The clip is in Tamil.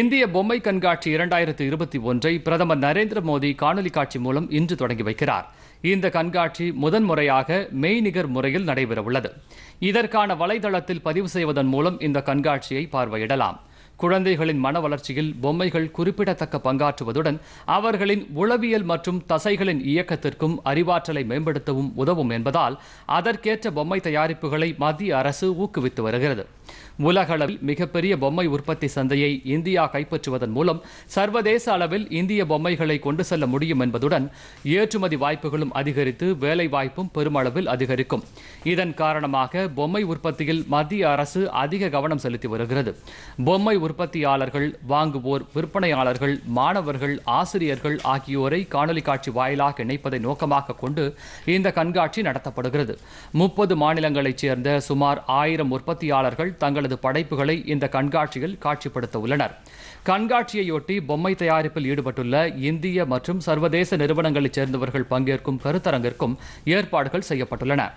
இந்திய பொம்மை கண்காட்சி இரண்டாயிரத்தி இருபத்தி ஒன்றை பிரதமர் நரேந்திர மோடி காணொலி காட்சி மூலம் இன்று தொடங்கி வைக்கிறார் இந்த கண்காட்சி முதன்முறையாக மெய்நிகர் முறையில் நடைபெறவுள்ளது இதற்கான வலைதளத்தில் பதிவு செய்வதன் மூலம் இந்த கண்காட்சியை பார்வையிடலாம் குழந்தைகளின் மன வளர்ச்சியில் பொம்மைகள் குறிப்பிடத்தக்க பங்காற்றுவதுடன் அவர்களின் உளவியல் மற்றும் தசைகளின் இயக்கத்திற்கும் அறிவாற்றலை மேம்படுத்தவும் உதவும் என்பதால் அதற்கேற்ற பொம்மை தயாரிப்புகளை மத்திய அரசு ஊக்குவித்து வருகிறது உலகளவில் மிகப்பெரிய பொம்மை உற்பத்தி சந்தையை இந்தியா கைப்பற்றுவதன் மூலம் சர்வதேச அளவில் இந்திய பொம்மைகளை கொண்டு செல்ல முடியும் என்பதுடன் ஏற்றுமதி வாய்ப்புகளும் அதிகரித்து வேலைவாய்ப்பும் பெருமளவில் அதிகரிக்கும் இதன் காரணமாக பொம்மை உற்பத்தியில் மத்திய அரசு அதிக கவனம் செலுத்தி வருகிறது பொம்மை உற்பத்தியாளர்கள் வாங்குவோர் விற்பனையாளர்கள் மாணவர்கள் ஆசிரியர்கள் ஆகியோரை காணொலி காட்சி வாயிலாக இணைப்பதை நோக்கமாக கொண்டு இந்த கண்காட்சி நடத்தப்படுகிறது முப்பது மாநிலங்களைச் சேர்ந்த சுமார் ஆயிரம் உற்பத்தியாளர்கள் தங்கள் தங்களது படைப்புகளை இந்த கண்காட்சியில் காட்சிப்படுத்த உள்ளனர் கண்காட்சியையொட்டி பொம்மை தயாரிப்பில் ஈடுபட்டுள்ள இந்திய மற்றும் சர்வதேச நிறுவனங்களைச் சேர்ந்தவர்கள் பங்கேற்கும் கருத்தரங்கிற்கும் ஏற்பாடுகள் செய்யப்பட்டுள்ளன